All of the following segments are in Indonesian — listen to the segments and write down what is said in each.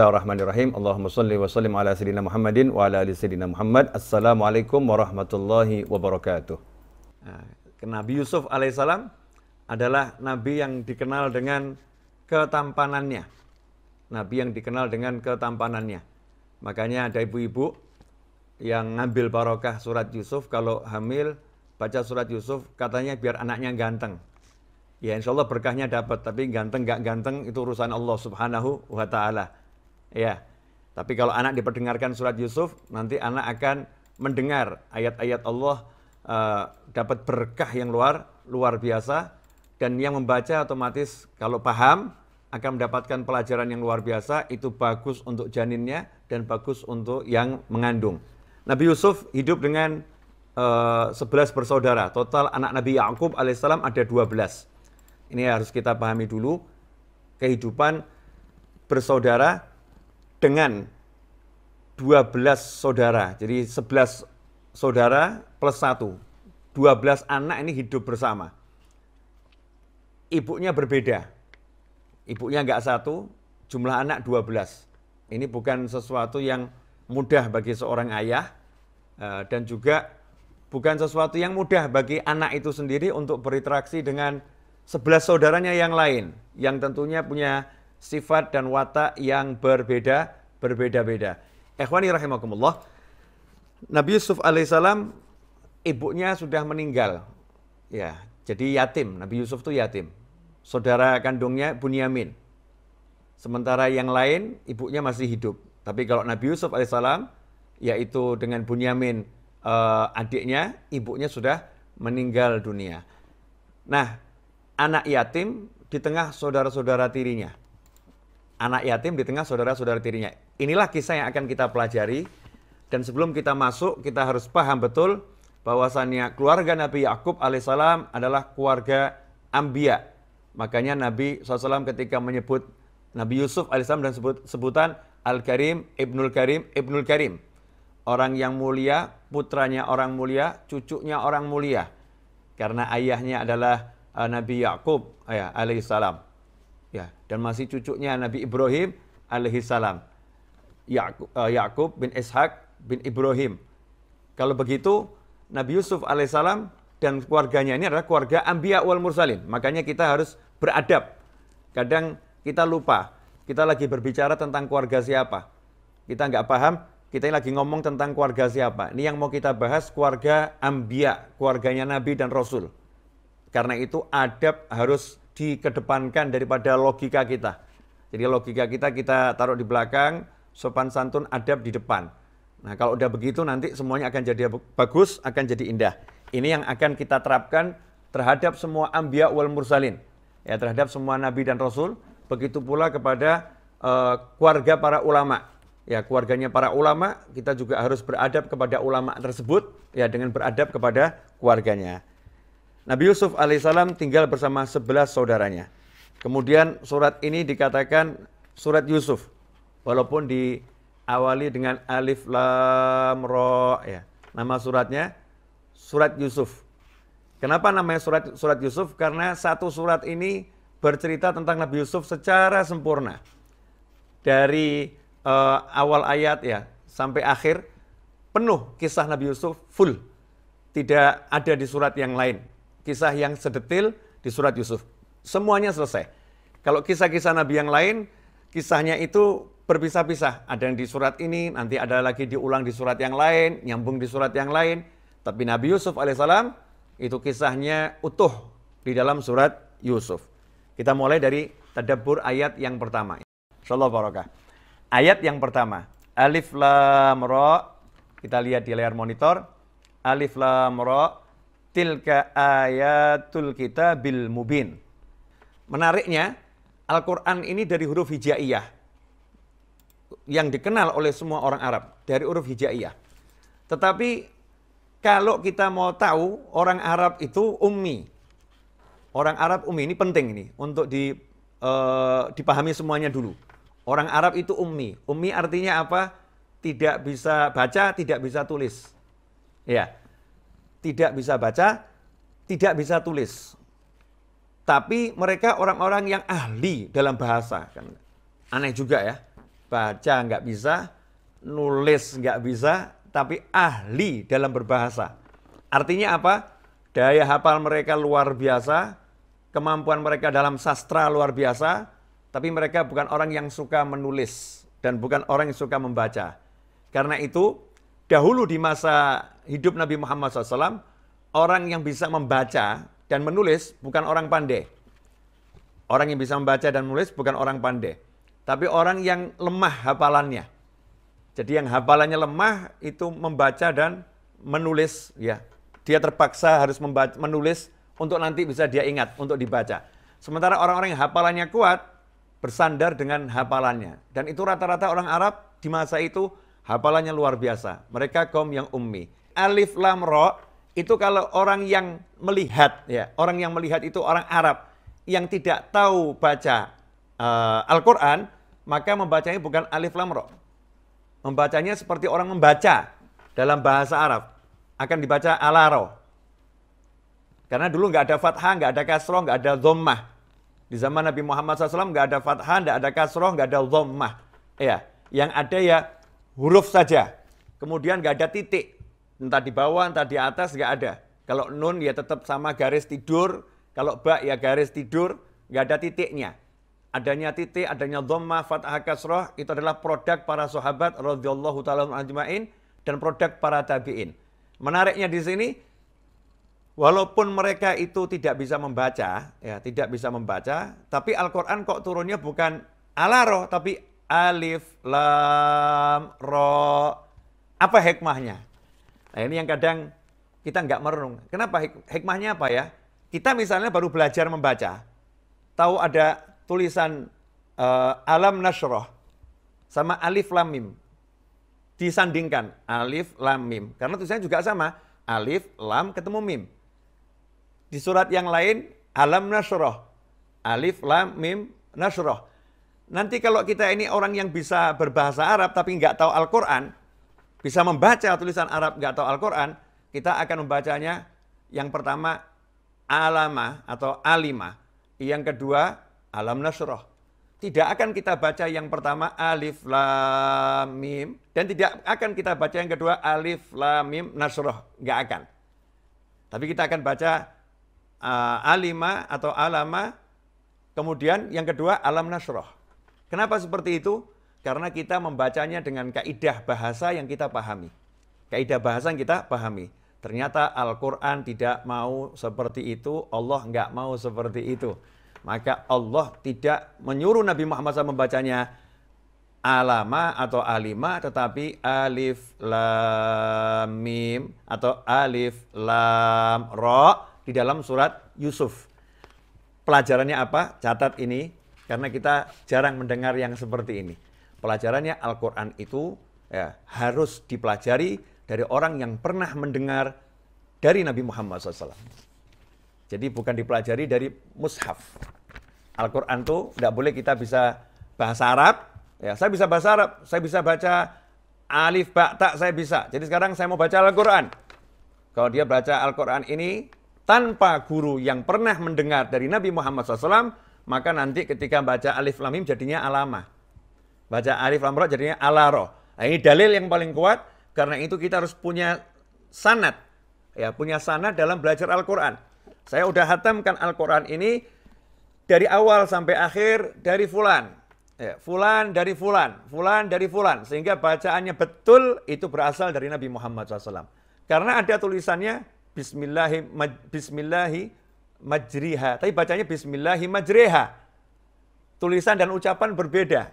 Bismillahirrahmanirrahim. Allahumma salli wa sallim ala sayyidina Muhammadin wa ala ali sayyidina Muhammad. Assalamualaikum warahmatullahi wabarakatuh. Nah, nabi Yusuf alaihissalam adalah nabi yang dikenal dengan ketampanannya. Nabi yang dikenal dengan ketampanannya. Makanya ada ibu-ibu yang ngambil barokah surat Yusuf kalau hamil baca surat Yusuf katanya biar anaknya ganteng. Ya insya Allah berkahnya dapat, tapi ganteng gak ganteng itu urusan Allah subhanahu wa ta'ala. Ya. Tapi kalau anak diperdengarkan surat Yusuf, nanti anak akan mendengar ayat-ayat Allah uh, dapat berkah yang luar luar biasa dan yang membaca otomatis kalau paham akan mendapatkan pelajaran yang luar biasa itu bagus untuk janinnya dan bagus untuk yang mengandung. Nabi Yusuf hidup dengan uh, eh, 11 bersaudara. Total anak Nabi Yakub alaihissalam ada 12. Ini harus kita pahami dulu kehidupan bersaudara dengan 12 saudara. Jadi 11 saudara plus 1. 12 anak ini hidup bersama. Ibunya berbeda. Ibunya nggak satu, jumlah anak 12. Ini bukan sesuatu yang mudah bagi seorang ayah eh, dan juga bukan sesuatu yang mudah bagi anak itu sendiri untuk berinteraksi dengan 11 saudaranya yang lain yang tentunya punya sifat dan watak yang berbeda berbeda-beda. Ikhwani rahimakumullah. Nabi Yusuf alaihissalam ibunya sudah meninggal. Ya, jadi yatim. Nabi Yusuf itu yatim. Saudara kandungnya Bunyamin. Sementara yang lain ibunya masih hidup. Tapi kalau Nabi Yusuf alaihissalam yaitu dengan Bunyamin eh, adiknya, ibunya sudah meninggal dunia. Nah, anak yatim di tengah saudara-saudara tirinya anak yatim di tengah saudara-saudara tirinya. Inilah kisah yang akan kita pelajari. Dan sebelum kita masuk, kita harus paham betul bahwasannya keluarga Nabi Yakub alaihissalam adalah keluarga Ambia. Makanya Nabi SAW ketika menyebut Nabi Yusuf alaihissalam dan sebut, sebutan Al-Karim, Ibnul Karim, Ibnul Karim. Orang yang mulia, putranya orang mulia, cucunya orang mulia. Karena ayahnya adalah eh, Nabi Yakub ya, alaihissalam ya dan masih cucunya Nabi Ibrahim alaihissalam Yakub eh, bin Ishak bin Ibrahim kalau begitu Nabi Yusuf alaihissalam dan keluarganya ini adalah keluarga Ambia wal Mursalin makanya kita harus beradab kadang kita lupa kita lagi berbicara tentang keluarga siapa kita nggak paham kita lagi ngomong tentang keluarga siapa. Ini yang mau kita bahas keluarga Ambia, keluarganya Nabi dan Rasul. Karena itu adab harus dikedepankan daripada logika kita. Jadi logika kita kita taruh di belakang, sopan santun adab di depan. Nah kalau udah begitu nanti semuanya akan jadi bagus, akan jadi indah. Ini yang akan kita terapkan terhadap semua ambia wal mursalin. Ya terhadap semua nabi dan rasul. Begitu pula kepada uh, keluarga para ulama. Ya keluarganya para ulama kita juga harus beradab kepada ulama tersebut. Ya dengan beradab kepada keluarganya. Nabi Yusuf alaihissalam tinggal bersama sebelas saudaranya. Kemudian surat ini dikatakan surat Yusuf. Walaupun diawali dengan alif lam ro ya. Nama suratnya surat Yusuf. Kenapa namanya surat surat Yusuf? Karena satu surat ini bercerita tentang Nabi Yusuf secara sempurna. Dari uh, awal ayat ya sampai akhir penuh kisah Nabi Yusuf full. Tidak ada di surat yang lain kisah yang sedetil di surat Yusuf. Semuanya selesai. Kalau kisah-kisah nabi yang lain, kisahnya itu berpisah-pisah. Ada yang di surat ini, nanti ada lagi diulang di surat yang lain, nyambung di surat yang lain. Tapi Nabi Yusuf alaihissalam itu kisahnya utuh di dalam surat Yusuf. Kita mulai dari tadabbur ayat yang pertama. Insyaallah barokah. Ayat yang pertama, Alif Lam Ra. Kita lihat di layar monitor. Alif Lam Ra. Tilka ayatul kita bil mubin. Menariknya, Al-Quran ini dari huruf hijaiyah yang dikenal oleh semua orang Arab, dari huruf hijaiyah. Tetapi kalau kita mau tahu orang Arab itu ummi. Orang Arab ummi ini penting ini untuk di, uh, dipahami semuanya dulu. Orang Arab itu ummi. Ummi artinya apa? Tidak bisa baca, tidak bisa tulis. Ya tidak bisa baca, tidak bisa tulis. Tapi mereka orang-orang yang ahli dalam bahasa. Kan. Aneh juga ya. Baca nggak bisa, nulis nggak bisa, tapi ahli dalam berbahasa. Artinya apa? Daya hafal mereka luar biasa, kemampuan mereka dalam sastra luar biasa, tapi mereka bukan orang yang suka menulis dan bukan orang yang suka membaca. Karena itu Dahulu di masa hidup Nabi Muhammad SAW, orang yang bisa membaca dan menulis bukan orang pandai. Orang yang bisa membaca dan menulis bukan orang pandai. Tapi orang yang lemah hafalannya. Jadi yang hafalannya lemah itu membaca dan menulis ya. Dia terpaksa harus membaca, menulis untuk nanti bisa dia ingat untuk dibaca. Sementara orang-orang yang hafalannya kuat bersandar dengan hafalannya. Dan itu rata-rata orang Arab di masa itu Hafalannya luar biasa. Mereka kaum yang ummi. Alif lam ro itu kalau orang yang melihat ya, orang yang melihat itu orang Arab yang tidak tahu baca uh, Al-Qur'an, maka membacanya bukan alif lam ro. Membacanya seperti orang membaca dalam bahasa Arab akan dibaca alaro. Karena dulu nggak ada fathah, nggak ada kasroh, nggak ada dhammah. Di zaman Nabi Muhammad SAW nggak ada fathah, nggak ada kasroh, nggak ada dhammah. Ya, yang ada ya huruf saja. Kemudian nggak ada titik. Entah di bawah, entah di atas, nggak ada. Kalau nun ya tetap sama garis tidur. Kalau ba ya garis tidur, nggak ada titiknya. Adanya titik, adanya dhamma, fathah, kasroh, itu adalah produk para sahabat radhiyallahu ta'ala ajma'in dan produk para tabi'in. Menariknya di sini, walaupun mereka itu tidak bisa membaca, ya tidak bisa membaca, tapi Al-Quran kok turunnya bukan alaroh tapi alif, lam, ro. Apa hikmahnya? Nah ini yang kadang kita nggak merenung. Kenapa hikmahnya apa ya? Kita misalnya baru belajar membaca, tahu ada tulisan uh, alam nasroh sama alif lam mim. Disandingkan alif lam mim. Karena tulisannya juga sama, alif lam ketemu mim. Di surat yang lain alam nasroh, alif lam mim nasroh. Nanti kalau kita ini orang yang bisa berbahasa Arab tapi nggak tahu Al-Quran, bisa membaca tulisan Arab nggak tahu Al-Quran, kita akan membacanya yang pertama alama atau alima, yang kedua alam nasroh. Tidak akan kita baca yang pertama alif lam mim dan tidak akan kita baca yang kedua alif lam mim nasroh, nggak akan. Tapi kita akan baca uh, alima atau alama, kemudian yang kedua alam nasroh. Kenapa seperti itu? Karena kita membacanya dengan kaidah bahasa yang kita pahami. Kaidah bahasa yang kita pahami. Ternyata Al-Quran tidak mau seperti itu, Allah nggak mau seperti itu. Maka Allah tidak menyuruh Nabi Muhammad SAW membacanya alama atau alima, tetapi alif lam mim atau alif lam ro di dalam surat Yusuf. Pelajarannya apa? Catat ini karena kita jarang mendengar yang seperti ini. Pelajarannya Al-Qur'an itu ya, harus dipelajari dari orang yang pernah mendengar dari Nabi Muhammad SAW. Jadi bukan dipelajari dari mushaf. Al-Qur'an itu tidak boleh kita bisa bahasa Arab, ya saya bisa bahasa Arab, saya bisa baca alif bak, tak saya bisa. Jadi sekarang saya mau baca Al-Qur'an. Kalau dia baca Al-Qur'an ini tanpa guru yang pernah mendengar dari Nabi Muhammad SAW, maka nanti ketika baca alif lamim jadinya alama. Baca alif lam roh jadinya alaro. Nah, ini dalil yang paling kuat karena itu kita harus punya sanat. Ya, punya sanat dalam belajar Al-Qur'an. Saya udah hatamkan Al-Qur'an ini dari awal sampai akhir dari fulan. Ya, fulan dari fulan, fulan dari fulan sehingga bacaannya betul itu berasal dari Nabi Muhammad SAW. Karena ada tulisannya Bismillahirrahmanirrahim. Bismillahi majriha. Tapi bacanya bismillahi majriha. Tulisan dan ucapan berbeda.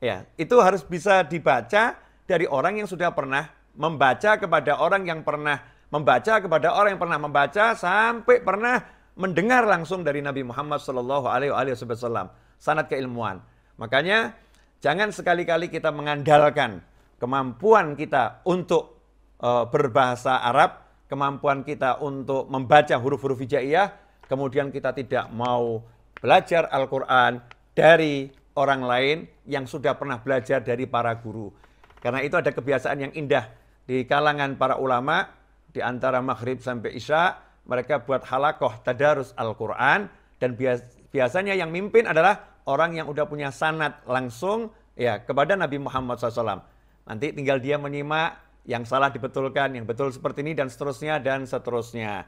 Ya, itu harus bisa dibaca dari orang yang sudah pernah membaca kepada orang yang pernah membaca kepada orang yang pernah membaca sampai pernah mendengar langsung dari Nabi Muhammad Shallallahu Alaihi Wasallam sanat keilmuan. Makanya jangan sekali-kali kita mengandalkan kemampuan kita untuk eh, berbahasa Arab, kemampuan kita untuk membaca huruf-huruf hijaiyah, kemudian kita tidak mau belajar Al-Quran dari orang lain yang sudah pernah belajar dari para guru. Karena itu ada kebiasaan yang indah di kalangan para ulama di antara maghrib sampai isya mereka buat halakoh tadarus Al-Quran dan biasanya yang mimpin adalah orang yang udah punya sanat langsung ya kepada Nabi Muhammad SAW. Nanti tinggal dia menyimak yang salah dibetulkan, yang betul seperti ini dan seterusnya dan seterusnya.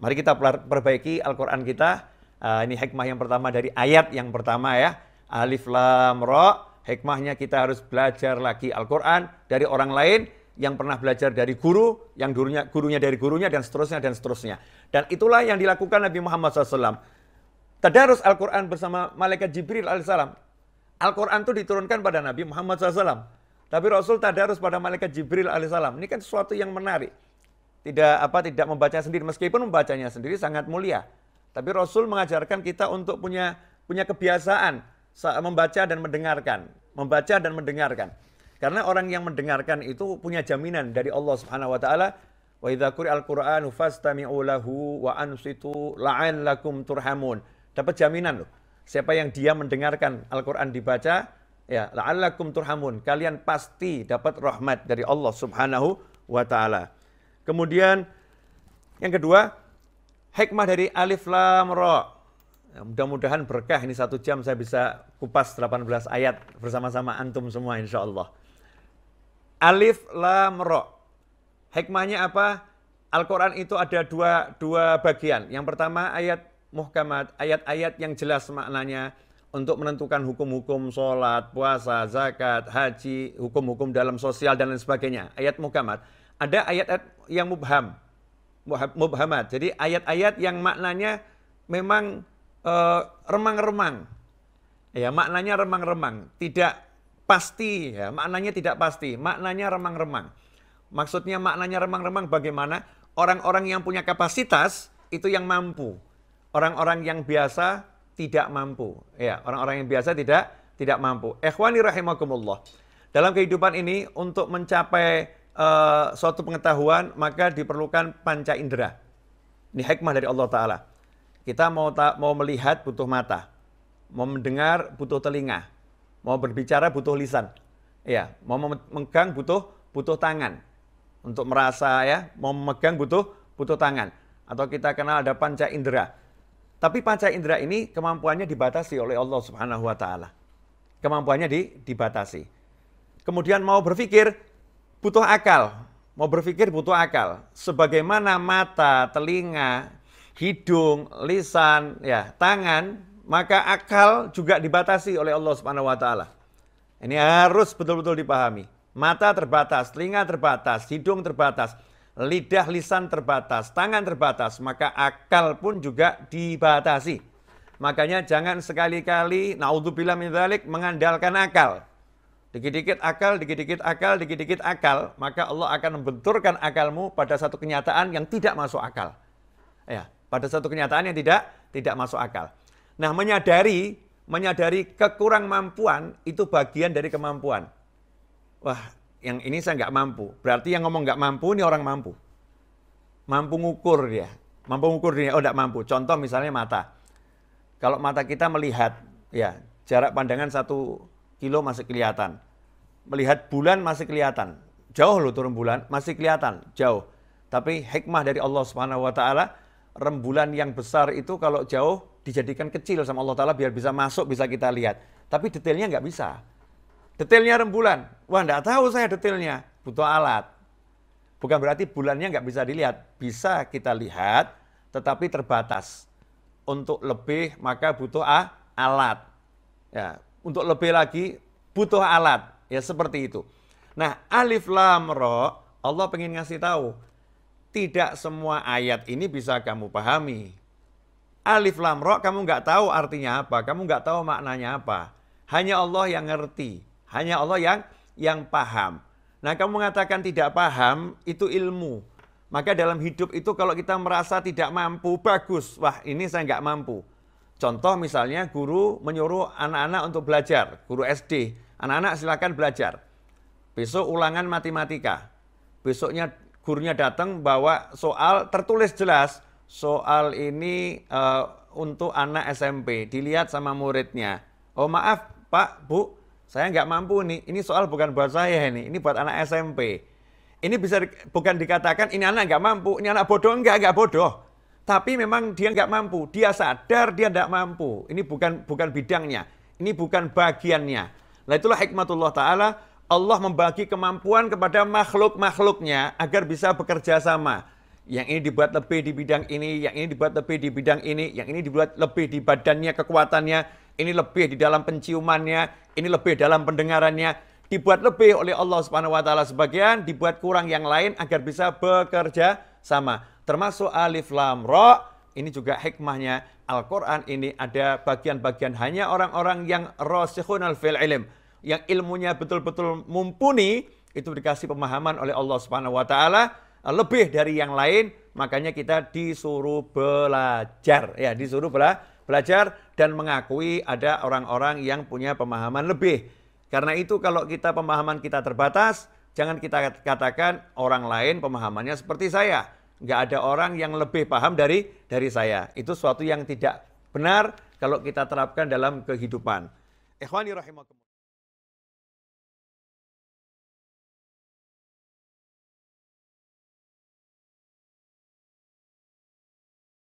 Mari kita perbaiki Al-Quran kita. Uh, ini hikmah yang pertama dari ayat yang pertama ya. Alif Lam Ra. Hikmahnya kita harus belajar lagi Al-Quran dari orang lain yang pernah belajar dari guru, yang gurunya, gurunya dari gurunya, dan seterusnya, dan seterusnya. Dan itulah yang dilakukan Nabi Muhammad SAW. Tadarus Al-Quran bersama Malaikat Jibril alaihissalam. Al-Quran itu diturunkan pada Nabi Muhammad SAW. Tapi Rasul tadarus pada Malaikat Jibril alaihissalam. Ini kan sesuatu yang menarik tidak apa tidak membaca sendiri meskipun membacanya sendiri sangat mulia. Tapi Rasul mengajarkan kita untuk punya punya kebiasaan membaca dan mendengarkan, membaca dan mendengarkan. Karena orang yang mendengarkan itu punya jaminan dari Allah Subhanahu wa taala wa idza quri'al qur'anu fastami'u lahu wa ansitu la'allakum turhamun. Dapat jaminan loh. Siapa yang dia mendengarkan Al-Qur'an dibaca, ya la'allakum turhamun. Kalian pasti dapat rahmat dari Allah Subhanahu wa taala. Kemudian yang kedua, hikmah dari alif lam ra. Ya, mudah-mudahan berkah ini satu jam saya bisa kupas 18 ayat bersama-sama antum semua insya Allah. Alif lam ra. Hikmahnya apa? Al-Quran itu ada dua, dua bagian. Yang pertama ayat muhkamat, ayat-ayat yang jelas maknanya untuk menentukan hukum-hukum sholat, puasa, zakat, haji, hukum-hukum dalam sosial dan lain sebagainya. Ayat muhkamat ada ayat-ayat yang mubham, mubhamat. Jadi ayat-ayat yang maknanya memang eh, remang-remang. Uh, ya, maknanya remang-remang, tidak pasti ya, maknanya tidak pasti, maknanya remang-remang. Maksudnya maknanya remang-remang bagaimana? Orang-orang yang punya kapasitas itu yang mampu. Orang-orang yang biasa tidak mampu. Ya, orang-orang yang biasa tidak tidak mampu. Ikhwani rahimakumullah. Dalam kehidupan ini untuk mencapai uh, suatu pengetahuan maka diperlukan panca indera. Ini hikmah dari Allah Ta'ala. Kita mau ta mau melihat butuh mata, mau mendengar butuh telinga, mau berbicara butuh lisan, ya, mau memegang butuh butuh tangan untuk merasa ya, mau memegang butuh butuh tangan atau kita kenal ada panca indera. Tapi panca indera ini kemampuannya dibatasi oleh Allah Subhanahu wa taala. Kemampuannya di, dibatasi. Kemudian mau berpikir butuh akal. Mau berpikir butuh akal. Sebagaimana mata, telinga, hidung, lisan, ya, tangan, maka akal juga dibatasi oleh Allah Subhanahu wa taala. Ini harus betul-betul dipahami. Mata terbatas, telinga terbatas, hidung terbatas, lidah lisan terbatas, tangan terbatas, maka akal pun juga dibatasi. Makanya jangan sekali-kali naudzubillah min dzalik mengandalkan akal dikit-dikit akal, dikit-dikit akal, dikit-dikit akal, maka Allah akan membenturkan akalmu pada satu kenyataan yang tidak masuk akal. Ya, pada satu kenyataan yang tidak tidak masuk akal. Nah, menyadari menyadari kekurang mampuan itu bagian dari kemampuan. Wah, yang ini saya nggak mampu. Berarti yang ngomong nggak mampu ini orang mampu. Mampu ngukur dia. Mampu ngukur dia. Oh, nggak mampu. Contoh misalnya mata. Kalau mata kita melihat, ya jarak pandangan satu kilo masih kelihatan. Melihat bulan masih kelihatan. Jauh loh turun bulan, masih kelihatan, jauh. Tapi hikmah dari Allah Subhanahu wa taala, rembulan yang besar itu kalau jauh dijadikan kecil sama Allah taala biar bisa masuk, bisa kita lihat. Tapi detailnya nggak bisa. Detailnya rembulan. Wah, nggak tahu saya detailnya. Butuh alat. Bukan berarti bulannya nggak bisa dilihat. Bisa kita lihat, tetapi terbatas. Untuk lebih, maka butuh ah, alat. Ya, untuk lebih lagi butuh alat. Ya seperti itu. Nah, alif lam ro Allah pengen ngasih tahu tidak semua ayat ini bisa kamu pahami. Alif lam ro kamu nggak tahu artinya apa, kamu nggak tahu maknanya apa. Hanya Allah yang ngerti, hanya Allah yang yang paham. Nah, kamu mengatakan tidak paham itu ilmu. Maka dalam hidup itu kalau kita merasa tidak mampu, bagus. Wah, ini saya nggak mampu. Contoh misalnya guru menyuruh anak-anak untuk belajar, guru SD, anak-anak silakan belajar. Besok ulangan matematika. Besoknya gurunya datang bawa soal tertulis jelas, soal ini uh, untuk anak SMP, dilihat sama muridnya. Oh maaf Pak, Bu, saya nggak mampu nih, ini soal bukan buat saya ini, ini buat anak SMP. Ini bisa bukan dikatakan ini anak nggak mampu, ini anak bodoh nggak, nggak bodoh tapi memang dia nggak mampu. Dia sadar dia nggak mampu. Ini bukan bukan bidangnya. Ini bukan bagiannya. Nah itulah hikmatullah ta'ala. Allah membagi kemampuan kepada makhluk-makhluknya agar bisa bekerja sama. Yang ini dibuat lebih di bidang ini, yang ini dibuat lebih di bidang ini, yang ini dibuat lebih di badannya, kekuatannya, ini lebih di dalam penciumannya, ini lebih dalam pendengarannya. Dibuat lebih oleh Allah Subhanahu wa taala sebagian, dibuat kurang yang lain agar bisa bekerja sama termasuk alif lam roh ini juga hikmahnya Al-Quran ini ada bagian-bagian hanya orang-orang yang al fil ilm yang ilmunya betul-betul mumpuni itu dikasih pemahaman oleh Allah Subhanahu wa taala lebih dari yang lain makanya kita disuruh belajar ya disuruh bela belajar dan mengakui ada orang-orang yang punya pemahaman lebih karena itu kalau kita pemahaman kita terbatas jangan kita katakan orang lain pemahamannya seperti saya nggak ada orang yang lebih paham dari dari saya. Itu suatu yang tidak benar kalau kita terapkan dalam kehidupan. Ikhwani rahimakumullah.